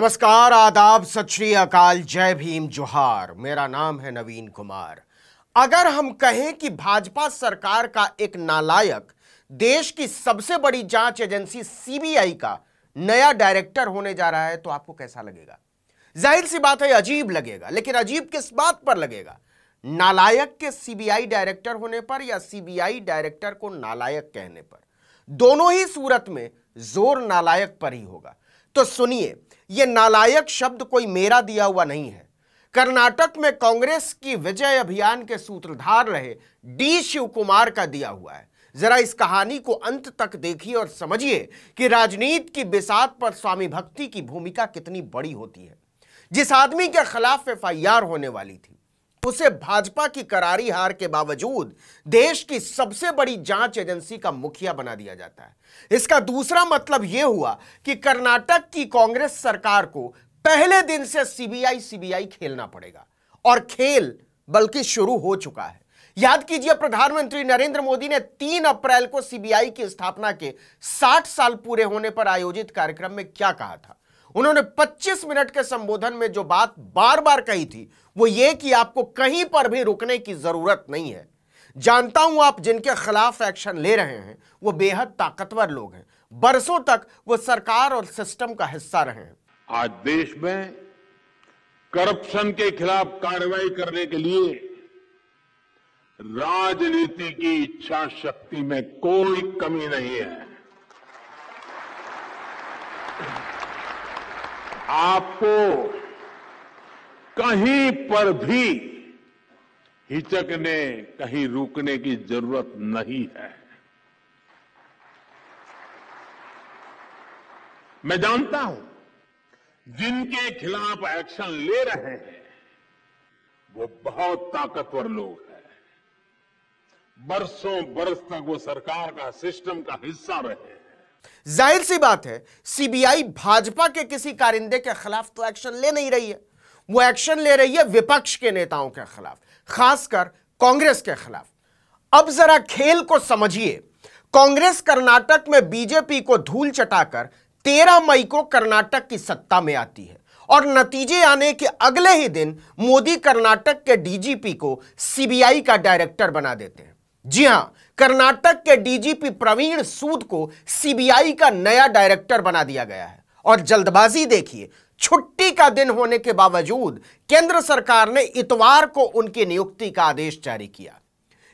नमस्कार आदाब सत श्री अकाल जय भीम जोहार मेरा नाम है नवीन कुमार अगर हम कहें कि भाजपा सरकार का एक नालायक देश की सबसे बड़ी जांच एजेंसी सीबीआई का नया डायरेक्टर होने जा रहा है तो आपको कैसा लगेगा जाहिर सी बात है अजीब लगेगा लेकिन अजीब किस बात पर लगेगा नालायक के सीबीआई डायरेक्टर होने पर या सीबीआई डायरेक्टर को नालायक कहने पर दोनों ही सूरत में जोर नालायक पर ही होगा तो सुनिए यह नालायक शब्द कोई मेरा दिया हुआ नहीं है कर्नाटक में कांग्रेस की विजय अभियान के सूत्रधार रहे डी शिव कुमार का दिया हुआ है जरा इस कहानी को अंत तक देखिए और समझिए कि राजनीति की बिसात पर स्वामी भक्ति की भूमिका कितनी बड़ी होती है जिस आदमी के खिलाफ एफ होने वाली थी उसे भाजपा की करारी हार के बावजूद देश की सबसे बड़ी जांच एजेंसी का मुखिया बना दिया जाता है इसका दूसरा मतलब यह हुआ कि कर्नाटक की कांग्रेस सरकार को पहले दिन से सीबीआई सीबीआई खेलना पड़ेगा और खेल बल्कि शुरू हो चुका है याद कीजिए प्रधानमंत्री नरेंद्र मोदी ने 3 अप्रैल को सीबीआई की स्थापना के 60 साल पूरे होने पर आयोजित कार्यक्रम में क्या कहा था उन्होंने 25 मिनट के संबोधन में जो बात बार बार कही थी वो ये कि आपको कहीं पर भी रुकने की जरूरत नहीं है जानता हूं आप जिनके खिलाफ एक्शन ले रहे हैं वो बेहद ताकतवर लोग हैं बरसों तक वो सरकार और सिस्टम का हिस्सा रहे हैं आज देश में करप्शन के खिलाफ कार्रवाई करने के लिए राजनीति की इच्छा शक्ति में कोई कमी नहीं है आपको कहीं पर भी हिचकने कहीं रुकने की जरूरत नहीं है मैं जानता हूं जिनके खिलाफ एक्शन ले रहे हैं वो बहुत ताकतवर लोग हैं बरसों बरस तक वो सरकार का सिस्टम का हिस्सा रहे हैं जाहिर सी बात है सीबीआई भाजपा के किसी कारिंदे के खिलाफ तो एक्शन ले नहीं रही है वो एक्शन ले रही है विपक्ष के नेताओं के खिलाफ खासकर कांग्रेस के खिलाफ अब जरा खेल को समझिए कांग्रेस कर्नाटक में बीजेपी को धूल चटाकर तेरह मई को कर्नाटक की सत्ता में आती है और नतीजे आने के अगले ही दिन मोदी कर्नाटक के डीजीपी को सीबीआई का डायरेक्टर बना देते हैं जी हां कर्नाटक के डीजीपी प्रवीण सूद को सीबीआई का नया डायरेक्टर बना दिया गया है और जल्दबाजी देखिए छुट्टी का दिन होने के बावजूद केंद्र सरकार ने इतवार को उनकी नियुक्ति का आदेश जारी किया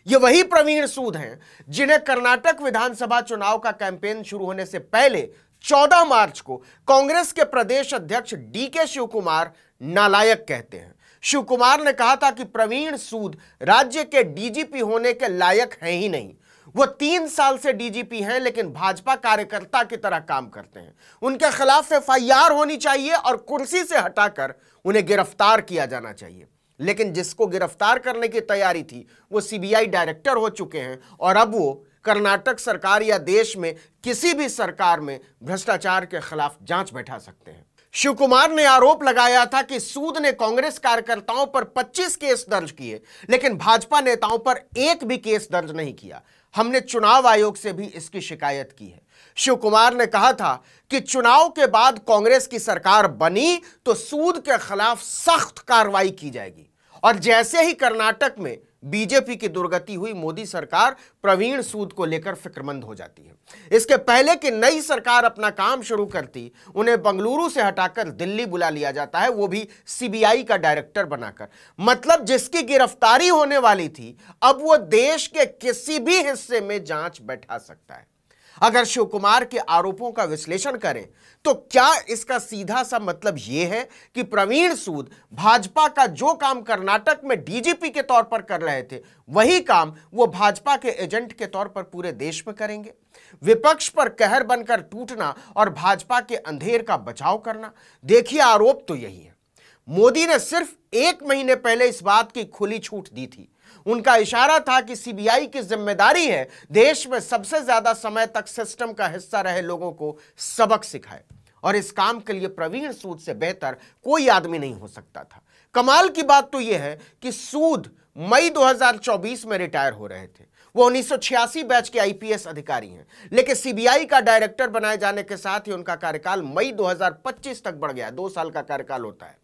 ये वही प्रवीण सूद हैं जिन्हें कर्नाटक विधानसभा चुनाव का कैंपेन शुरू होने से पहले 14 मार्च को कांग्रेस के प्रदेश अध्यक्ष डी के शिवकुमार नालायक कहते हैं शिव कुमार ने कहा था कि प्रवीण सूद राज्य के डीजीपी होने के लायक हैं ही नहीं वो तीन साल से डीजीपी हैं लेकिन भाजपा कार्यकर्ता की तरह काम करते हैं उनके खिलाफ एफ होनी चाहिए और कुर्सी से हटाकर उन्हें गिरफ्तार किया जाना चाहिए लेकिन जिसको गिरफ्तार करने की तैयारी थी वो सीबीआई डायरेक्टर हो चुके हैं और अब वो कर्नाटक सरकार या देश में किसी भी सरकार में भ्रष्टाचार के खिलाफ जांच बैठा सकते हैं शिव कुमार ने आरोप लगाया था कि सूद ने कांग्रेस कार्यकर्ताओं पर 25 केस दर्ज किए लेकिन भाजपा नेताओं पर एक भी केस दर्ज नहीं किया हमने चुनाव आयोग से भी इसकी शिकायत की है शिव कुमार ने कहा था कि चुनाव के बाद कांग्रेस की सरकार बनी तो सूद के खिलाफ सख्त कार्रवाई की जाएगी और जैसे ही कर्नाटक में बीजेपी की दुर्गति हुई मोदी सरकार प्रवीण सूद को लेकर फिक्रमंद हो जाती है इसके पहले कि नई सरकार अपना काम शुरू करती उन्हें बंगलुरु से हटाकर दिल्ली बुला लिया जाता है वो भी सीबीआई का डायरेक्टर बनाकर मतलब जिसकी गिरफ्तारी होने वाली थी अब वो देश के किसी भी हिस्से में जांच बैठा सकता है अगर शिव कुमार के आरोपों का विश्लेषण करें तो क्या इसका सीधा सा मतलब यह है कि प्रवीण सूद भाजपा का जो काम कर्नाटक में डीजीपी के तौर पर कर रहे थे वही काम वो भाजपा के एजेंट के तौर पर पूरे देश में करेंगे विपक्ष पर कहर बनकर टूटना और भाजपा के अंधेर का बचाव करना देखिए आरोप तो यही है मोदी ने सिर्फ एक महीने पहले इस बात की खुली छूट दी थी उनका इशारा था कि सीबीआई की जिम्मेदारी है देश में सबसे ज्यादा समय तक सिस्टम का हिस्सा रहे लोगों को सबक सिखाए और इस काम के लिए प्रवीण सूद से बेहतर कोई आदमी नहीं हो सकता था कमाल की बात तो यह है कि सूद मई 2024 में रिटायर हो रहे थे वो 1986 बैच के आईपीएस अधिकारी हैं लेकिन सीबीआई का डायरेक्टर बनाए जाने के साथ ही उनका कार्यकाल मई 2025 तक बढ़ गया दो साल का कार्यकाल होता है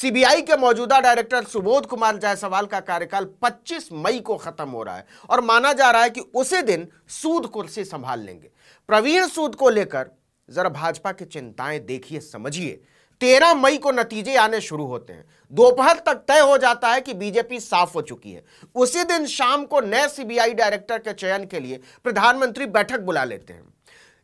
सीबीआई के मौजूदा डायरेक्टर सुबोध कुमार जायसवाल का कार्यकाल 25 मई को खत्म हो रहा है और माना जा रहा है कि उसी दिन सूद कुर्सी संभाल लेंगे प्रवीण सूद को लेकर जरा भाजपा की चिंताएं देखिए समझिए 13 मई को नतीजे आने शुरू होते हैं दोपहर तक तय हो जाता है कि बीजेपी साफ हो चुकी है उसी दिन शाम को नए सीबीआई डायरेक्टर के चयन के लिए प्रधानमंत्री बैठक बुला लेते हैं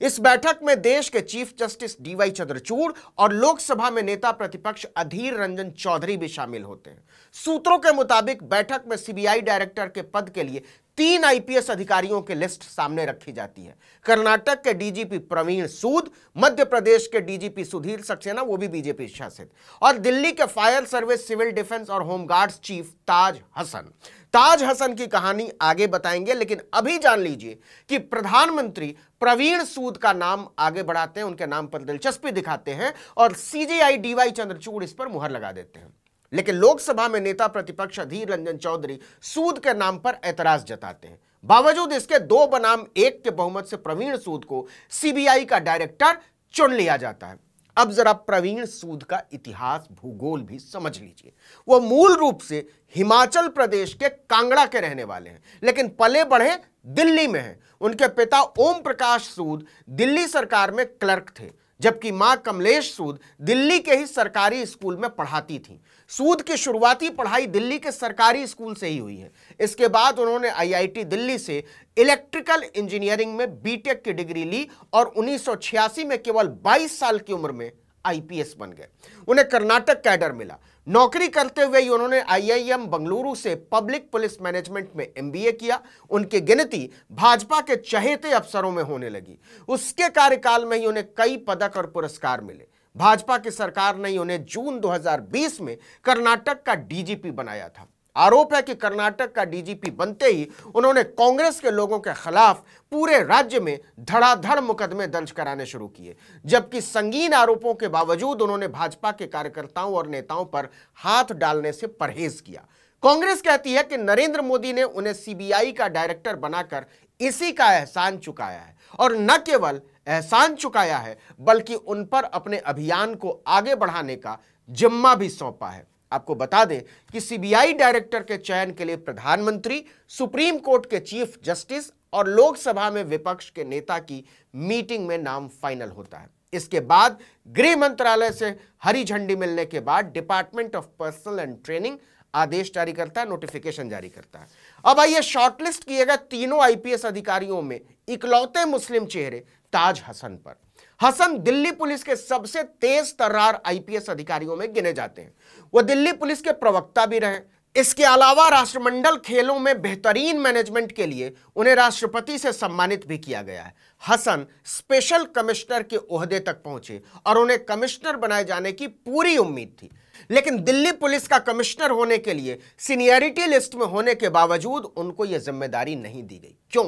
इस बैठक में देश के चीफ जस्टिस डीवाई चंद्रचूड़ और लोकसभा में नेता प्रतिपक्ष अधीर रंजन चौधरी भी शामिल होते हैं सूत्रों के मुताबिक बैठक में सीबीआई डायरेक्टर के पद के लिए तीन आईपीएस अधिकारियों की लिस्ट सामने रखी जाती है कर्नाटक के डीजीपी प्रवीण सूद मध्य प्रदेश के डीजीपी सुधीर सक्सेना वो भी बीजेपी शासित और दिल्ली के फायर सर्विस सिविल डिफेंस और होमगार्ड्स चीफ ताज हसन ताज हसन की कहानी आगे बताएंगे लेकिन अभी जान लीजिए कि प्रधानमंत्री प्रवीण सूद का नाम आगे बढ़ाते हैं उनके नाम पर दिलचस्पी दिखाते हैं और सीजीआई डीवाई चंद्रचूड़ इस पर मुहर लगा देते हैं लेकिन लोकसभा में नेता प्रतिपक्ष अधीर रंजन चौधरी सूद के नाम पर ऐतराज जताते हैं बावजूद इसके दो बनाम एक के बहुमत से प्रवीण सूद को सीबीआई का डायरेक्टर चुन लिया जाता है अब जरा प्रवीण सूद का इतिहास भूगोल भी समझ लीजिए वह मूल रूप से हिमाचल प्रदेश के कांगड़ा के रहने वाले हैं लेकिन पले बढ़े दिल्ली में हैं उनके पिता ओम प्रकाश सूद दिल्ली सरकार में क्लर्क थे जबकि मां कमलेश सूद दिल्ली के ही सरकारी स्कूल में पढ़ाती थी सूद की शुरुआती पढ़ाई दिल्ली के सरकारी स्कूल से ही हुई है इसके बाद उन्होंने आईआईटी दिल्ली से इलेक्ट्रिकल इंजीनियरिंग में बीटेक की डिग्री ली और 1986 में केवल 22 साल की उम्र में आईपीएस बन गए उन्हें कर्नाटक कैडर मिला नौकरी करते हुए उन्होंने आईआईएम बंगलुरु से पब्लिक पुलिस मैनेजमेंट में एमबीए किया उनकी गिनती भाजपा के चहेते अफसरों में होने लगी उसके कार्यकाल में ही उन्हें कई पदक और पुरस्कार मिले भाजपा की सरकार ने उन्हें जून 2020 में कर्नाटक का डीजीपी बनाया था आरोप है कि कर्नाटक का डीजीपी बनते ही उन्होंने कांग्रेस के लोगों के खिलाफ पूरे राज्य में धड़ाधड़ मुकदमे दर्ज कराने शुरू किए जबकि संगीन आरोपों के बावजूद उन्होंने भाजपा के कार्यकर्ताओं और नेताओं पर हाथ डालने से परहेज किया कांग्रेस कहती है कि नरेंद्र मोदी ने उन्हें सीबीआई का डायरेक्टर बनाकर इसी का एहसान चुकाया है और न केवल एहसान चुकाया है बल्कि उन पर अपने अभियान को आगे बढ़ाने का जिम्मा भी सौंपा है आपको बता दें कि सीबीआई डायरेक्टर के चयन के लिए प्रधानमंत्री सुप्रीम कोर्ट के चीफ जस्टिस और लोकसभा में विपक्ष के नेता की मीटिंग में नाम फाइनल होता है इसके बाद गृह मंत्रालय से हरी झंडी मिलने के बाद department of personnel and training आदेश जारी करता है नोटिफिकेशन जारी करता है अब आइए शॉर्टलिस्ट किए गए तीनों आईपीएस अधिकारियों में इकलौते मुस्लिम चेहरे ताज हसन पर हसन दिल्ली पुलिस के सबसे तेज तर्रार आईपीएस अधिकारियों में गिने जाते हैं वह दिल्ली पुलिस के प्रवक्ता भी रहे इसके अलावा राष्ट्रमंडल खेलों में बेहतरीन मैनेजमेंट के लिए उन्हें राष्ट्रपति से सम्मानित भी किया गया है हसन स्पेशल कमिश्नर के ओहदे तक पहुंचे और उन्हें कमिश्नर बनाए जाने की पूरी उम्मीद थी लेकिन दिल्ली पुलिस का कमिश्नर होने के लिए सीनियरिटी लिस्ट में होने के बावजूद उनको यह जिम्मेदारी नहीं दी गई क्यों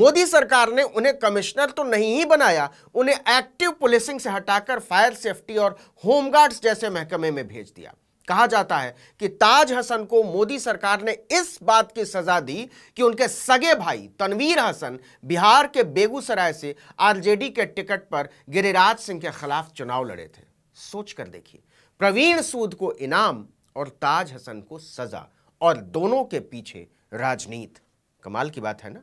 मोदी सरकार ने उन्हें कमिश्नर तो नहीं ही बनाया उन्हें एक्टिव पुलिसिंग से हटाकर फायर सेफ्टी और होमगार्ड्स जैसे महकमे में भेज दिया कहा जाता है कि ताज हसन को मोदी सरकार ने इस बात की सजा दी कि उनके सगे भाई तनवीर हसन बिहार के बेगूसराय से आरजेडी के टिकट पर गिरिराज सिंह के खिलाफ चुनाव लड़े थे सोच कर देखिए प्रवीण सूद को इनाम और ताज हसन को सजा और दोनों के पीछे राजनीत कमाल की बात है ना